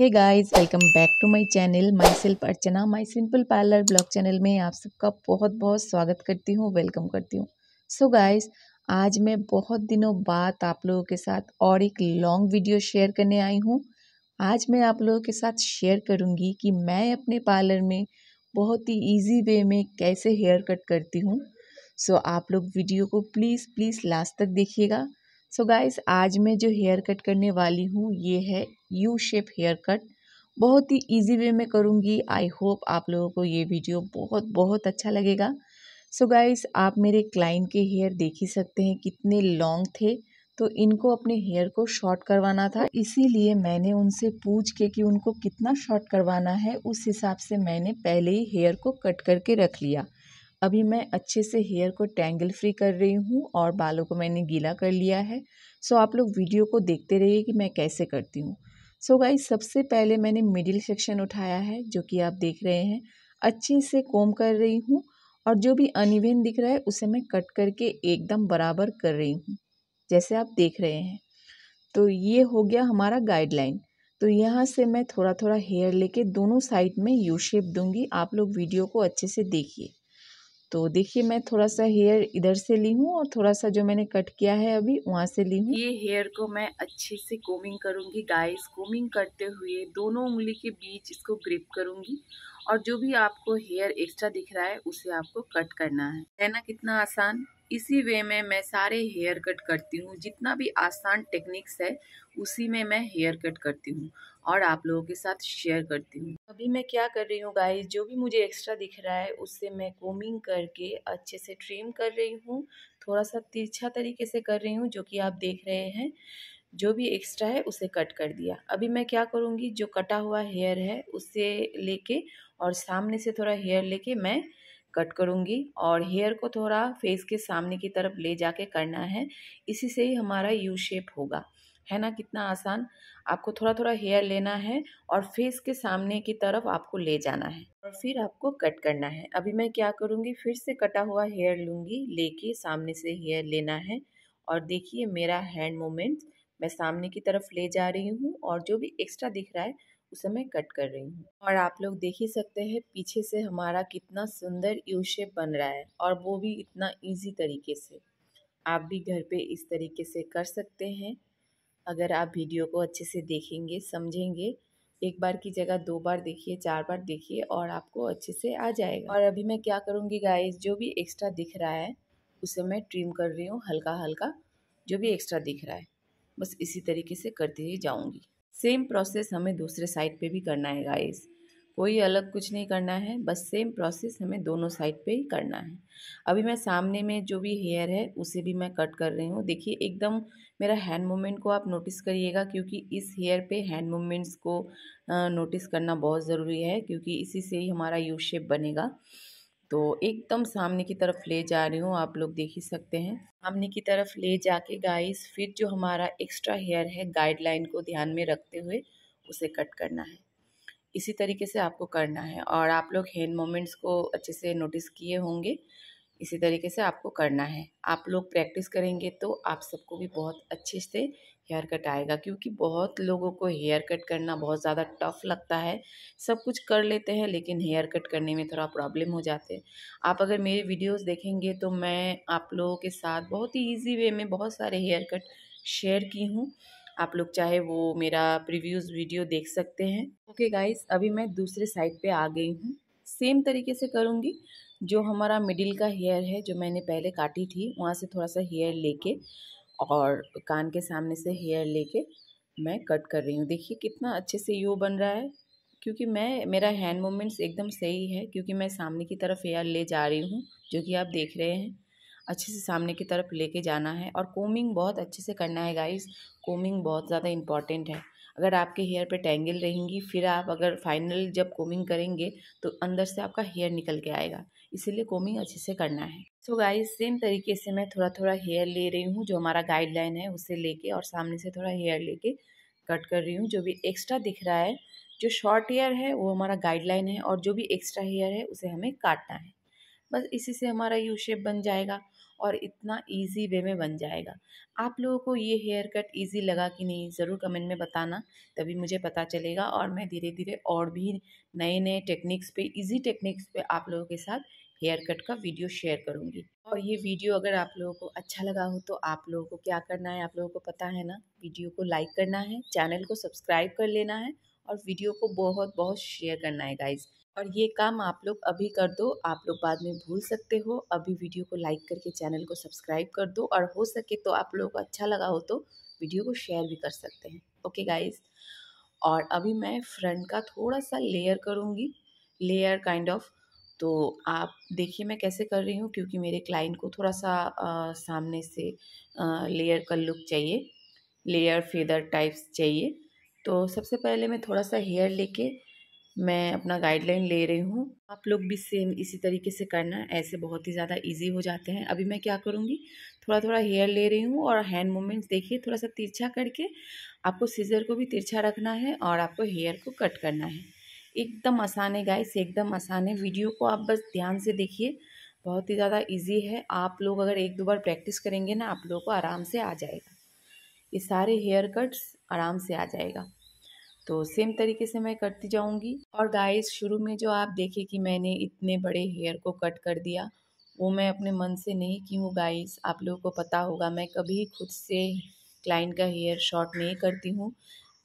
hey guys welcome back to my channel myself Archana my simple parlour blog channel में आप सबका बहुत बहुत स्वागत करती हूँ वेलकम करती हूँ सो गाइस आज मैं बहुत दिनों बाद आप लोगों के साथ और एक लॉन्ग वीडियो शेयर करने आई हूँ आज मैं आप लोगों के साथ शेयर करूँगी कि मैं अपने पार्लर में बहुत ही ईजी वे में कैसे हेयर कट करती हूँ सो so, आप लोग वीडियो को प्लीज़ प्लीज़ लास्ट तक देखिएगा सो so गाइस आज मैं जो हेयर कट करने वाली हूँ ये है यू शेप हेयर कट बहुत ही इजी वे में करूँगी आई होप आप लोगों को ये वीडियो बहुत बहुत अच्छा लगेगा सो so गाइस आप मेरे क्लाइंट के हेयर देख ही सकते हैं कितने लॉन्ग थे तो इनको अपने हेयर को शॉर्ट करवाना था इसीलिए मैंने उनसे पूछ के कि उनको कितना शॉर्ट करवाना है उस हिसाब से मैंने पहले ही हेयर को कट करके रख लिया अभी मैं अच्छे से हेयर को टैंगल फ्री कर रही हूँ और बालों को मैंने गीला कर लिया है सो आप लोग वीडियो को देखते रहिए कि मैं कैसे करती हूँ सो गाइस सबसे पहले मैंने मिडिल सेक्शन उठाया है जो कि आप देख रहे हैं अच्छे से कोम कर रही हूँ और जो भी अनइवन दिख रहा है उसे मैं कट करके एकदम बराबर कर रही हूँ जैसे आप देख रहे हैं तो ये हो गया हमारा गाइडलाइन तो यहाँ से मैं थोड़ा थोड़ा हेयर लेके दोनों साइड में यू शेप दूंगी आप लोग वीडियो को अच्छे से देखिए तो देखिए मैं थोड़ा सा हेयर इधर से ली हूँ और थोड़ा सा जो मैंने कट किया है अभी वहाँ से ली हूँ ये हेयर को मैं अच्छे से कोमिंग करूँगी गाइस कोमिंग करते हुए दोनों उंगली के बीच इसको ग्रिप करूँगी और जो भी आपको हेयर एक्स्ट्रा दिख रहा है उसे आपको कट करना है है ना कितना आसान इसी वे में मैं सारे हेयर कट करती हूँ जितना भी आसान टेक्निक्स है उसी में मैं हेयर कट करती हूँ और आप लोगों के साथ शेयर करती हूँ अभी मैं क्या कर रही हूँ गाइस जो भी मुझे एक्स्ट्रा दिख रहा है उससे मैं कोमिंग करके अच्छे से ट्रिम कर रही हूँ थोड़ा सा तिरछा तरीके से कर रही हूँ जो कि आप देख रहे हैं जो भी एक्स्ट्रा है उसे कट कर दिया अभी मैं क्या करूँगी जो कटा हुआ हेयर है उसे लेके और सामने से थोड़ा हेयर लेके मैं कट करूँगी और हेयर को थोड़ा फेस के सामने की तरफ ले जाके करना है इसी से ही हमारा यू शेप होगा है ना कितना आसान आपको थोड़ा थोड़ा हेयर लेना है और फेस के सामने की तरफ आपको ले जाना है और फिर आपको कट करना है अभी मैं क्या करूँगी फिर से कटा हुआ हेयर लूँगी लेके सामने से हेयर लेना है और देखिए मेरा हैंड मोमेंट मैं सामने की तरफ ले जा रही हूँ और जो भी एक्स्ट्रा दिख रहा है उसे मैं कट कर रही हूँ और आप लोग देख ही सकते हैं पीछे से हमारा कितना सुंदर यू शेप बन रहा है और वो भी इतना इजी तरीके से आप भी घर पे इस तरीके से कर सकते हैं अगर आप वीडियो को अच्छे से देखेंगे समझेंगे एक बार की जगह दो बार देखिए चार बार देखिए और आपको अच्छे से आ जाएगा और अभी मैं क्या करूँगी गाइस जो भी एक्स्ट्रा दिख रहा है उसे मैं ट्रिम कर रही हूँ हल्का हल्का जो भी एक्स्ट्रा दिख रहा है बस इसी तरीके से करती ही जाऊँगी सेम प्रोसेस हमें दूसरे साइड पे भी करना है गाइस कोई अलग कुछ नहीं करना है बस सेम प्रोसेस हमें दोनों साइड पे ही करना है अभी मैं सामने में जो भी हेयर है उसे भी मैं कट कर रही हूँ देखिए एकदम मेरा हैंड मूवमेंट को आप नोटिस करिएगा क्योंकि इस हेयर पे हैंड मूवमेंट्स को नोटिस करना बहुत ज़रूरी है क्योंकि इसी से ही हमारा यू शेप बनेगा तो एकदम सामने की तरफ ले जा रही हूँ आप लोग देख ही सकते हैं सामने की तरफ ले जाके गाइस फिर जो हमारा एक्स्ट्रा हेयर है गाइडलाइन को ध्यान में रखते हुए उसे कट करना है इसी तरीके से आपको करना है और आप लोग हैंड मोमेंट्स को अच्छे से नोटिस किए होंगे इसी तरीके से आपको करना है आप लोग प्रैक्टिस करेंगे तो आप सबको भी बहुत अच्छे से हेयर कट आएगा क्योंकि बहुत लोगों को हेयर कट करना बहुत ज़्यादा टफ लगता है सब कुछ कर लेते हैं लेकिन हेयर कट करने में थोड़ा प्रॉब्लम हो जाते हैं आप अगर मेरे वीडियोस देखेंगे तो मैं आप लोगों के साथ बहुत ही ईजी वे में बहुत सारे हेयर कट शेयर की हूँ आप लोग चाहे वो मेरा प्रीव्यूज़ वीडियो देख सकते हैं ओके गाइस अभी मैं दूसरे साइड पे आ गई हूँ सेम तरीके से करूँगी जो हमारा मिडिल का हेयर है जो मैंने पहले काटी थी वहाँ से थोड़ा सा हेयर लेके और कान के सामने से हेयर लेके मैं कट कर रही हूँ देखिए कितना अच्छे से यू बन रहा है क्योंकि मैं मेरा हैंड मूवमेंट्स एकदम सही है क्योंकि मैं सामने की तरफ हेयर ले जा रही हूँ जो कि आप देख रहे हैं अच्छे से सामने की तरफ लेके जाना है और कोमिंग बहुत अच्छे से करना है गाइस कोमिंग बहुत ज़्यादा इंपॉर्टेंट है अगर आपके हेयर पे टैंगल रहेंगी फिर आप अगर फाइनल जब कोमिंग करेंगे तो अंदर से आपका हेयर निकल के आएगा इसीलिए कोमिंग अच्छे से करना है सो so गाइस सेम तरीके से मैं थोड़ा थोड़ा हेयर ले रही हूँ जो हमारा गाइडलाइन है उसे लेके और सामने से थोड़ा हेयर लेके कट कर रही हूँ जो भी एक्स्ट्रा दिख रहा है जो शॉर्ट हेयर है वो हमारा गाइडलाइन है और जो भी एक्स्ट्रा हेयर है उसे हमें काटना है बस इसी से हमारा यू शेप बन जाएगा और इतना इजी वे में बन जाएगा आप लोगों को ये हेयर कट इजी लगा कि नहीं ज़रूर कमेंट में बताना तभी मुझे पता चलेगा और मैं धीरे धीरे और भी नए नए टेक्निक्स पे इजी टेक्निक्स पे आप लोगों के साथ हेयर कट का वीडियो शेयर करूँगी और ये वीडियो अगर आप लोगों को अच्छा लगा हो तो आप लोगों को क्या करना है आप लोगों को पता है ना वीडियो को लाइक करना है चैनल को सब्सक्राइब कर लेना है और वीडियो को बहुत बहुत शेयर करना है गाइज़ और ये काम आप लोग अभी कर दो आप लोग बाद में भूल सकते हो अभी वीडियो को लाइक करके चैनल को सब्सक्राइब कर दो और हो सके तो आप लोगों को अच्छा लगा हो तो वीडियो को शेयर भी कर सकते हैं ओके गाइज और अभी मैं फ्रंट का थोड़ा सा लेयर करूँगी लेयर काइंड ऑफ तो आप देखिए मैं कैसे कर रही हूँ क्योंकि मेरे क्लाइंट को थोड़ा सा आ, सामने से आ, लेयर का लुक चाहिए लेयर फेदर टाइप्स चाहिए तो सबसे पहले मैं थोड़ा सा हेयर लेके मैं अपना गाइडलाइन ले रही हूँ आप लोग भी सेम इसी तरीके से करना ऐसे बहुत ही ज़्यादा इजी हो जाते हैं अभी मैं क्या करूँगी थोड़ा थोड़ा हेयर ले रही हूँ और हैंड मूवमेंट्स देखिए थोड़ा सा तिरछा करके आपको सीजर को भी तिरछा रखना है और आपको हेयर को कट करना है एकदम आसान है गाइस एकदम आसान है वीडियो को आप बस ध्यान से देखिए बहुत ही ज़्यादा ईजी है आप लोग अगर एक दो बार प्रैक्टिस करेंगे ना आप लोगों को आराम से आ जाएगा ये सारे हेयर कट्स आराम से आ जाएगा तो सेम तरीके से मैं करती जाऊंगी और गाइस शुरू में जो आप देखे कि मैंने इतने बड़े हेयर को कट कर दिया वो मैं अपने मन से नहीं की हूँ गाइस आप लोगों को पता होगा मैं कभी खुद से क्लाइंट का हेयर शॉर्ट नहीं करती हूँ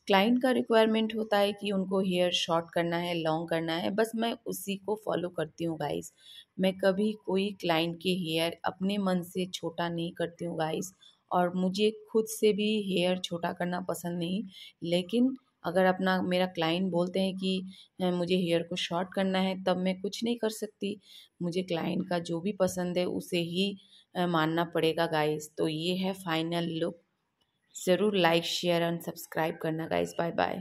क्लाइंट का रिक्वायरमेंट होता है कि उनको हेयर शॉर्ट करना है लॉन्ग करना है बस मैं उसी को फॉलो करती हूँ गाइस मैं कभी कोई क्लाइंट के हेयर अपने मन से छोटा नहीं करती हूँ गाइस और मुझे खुद से भी हेयर छोटा करना पसंद नहीं लेकिन अगर अपना मेरा क्लाइंट बोलते हैं कि मुझे हेयर को शॉर्ट करना है तब मैं कुछ नहीं कर सकती मुझे क्लाइंट का जो भी पसंद है उसे ही मानना पड़ेगा गाइस तो ये है फाइनल लुक ज़रूर लाइक शेयर एंड सब्सक्राइब करना गाइस बाय बाय